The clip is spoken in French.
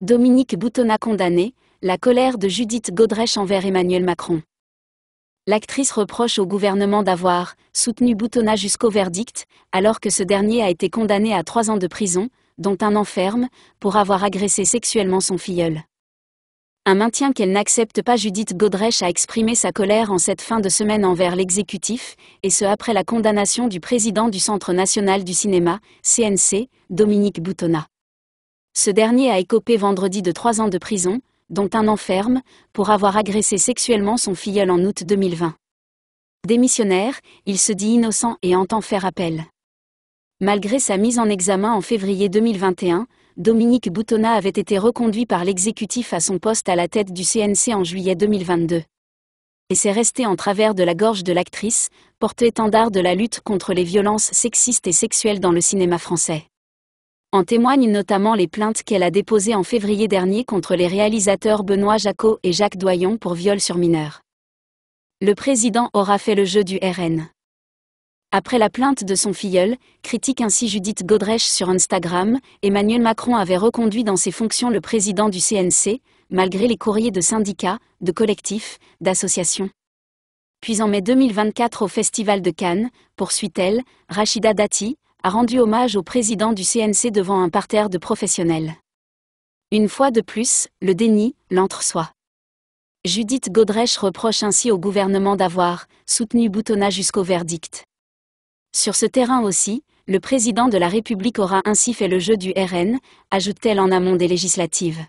Dominique Boutonnat condamné, la colère de Judith Godrèche envers Emmanuel Macron. L'actrice reproche au gouvernement d'avoir soutenu Boutonna jusqu'au verdict, alors que ce dernier a été condamné à trois ans de prison, dont un enferme, pour avoir agressé sexuellement son filleul. Un maintien qu'elle n'accepte pas Judith Godrèche a exprimé sa colère en cette fin de semaine envers l'exécutif, et ce après la condamnation du président du Centre national du cinéma, CNC, Dominique Boutonnat. Ce dernier a écopé vendredi de trois ans de prison, dont un enferme, pour avoir agressé sexuellement son filleul en août 2020. Démissionnaire, il se dit innocent et entend faire appel. Malgré sa mise en examen en février 2021, Dominique Boutonnat avait été reconduit par l'exécutif à son poste à la tête du CNC en juillet 2022. Et c'est resté en travers de la gorge de l'actrice, porte-étendard de la lutte contre les violences sexistes et sexuelles dans le cinéma français. En témoignent notamment les plaintes qu'elle a déposées en février dernier contre les réalisateurs Benoît Jacot et Jacques Doyon pour viol sur mineur. Le président aura fait le jeu du RN. Après la plainte de son filleul, critique ainsi Judith Godrèche sur Instagram, Emmanuel Macron avait reconduit dans ses fonctions le président du CNC, malgré les courriers de syndicats, de collectifs, d'associations. Puis en mai 2024 au Festival de Cannes, poursuit-elle, Rachida Dati, a rendu hommage au président du CNC devant un parterre de professionnels. Une fois de plus, le déni, l'entre-soi. Judith Godrèche reproche ainsi au gouvernement d'avoir soutenu Boutonna jusqu'au verdict. Sur ce terrain aussi, le président de la République aura ainsi fait le jeu du RN, ajoute-t-elle en amont des législatives.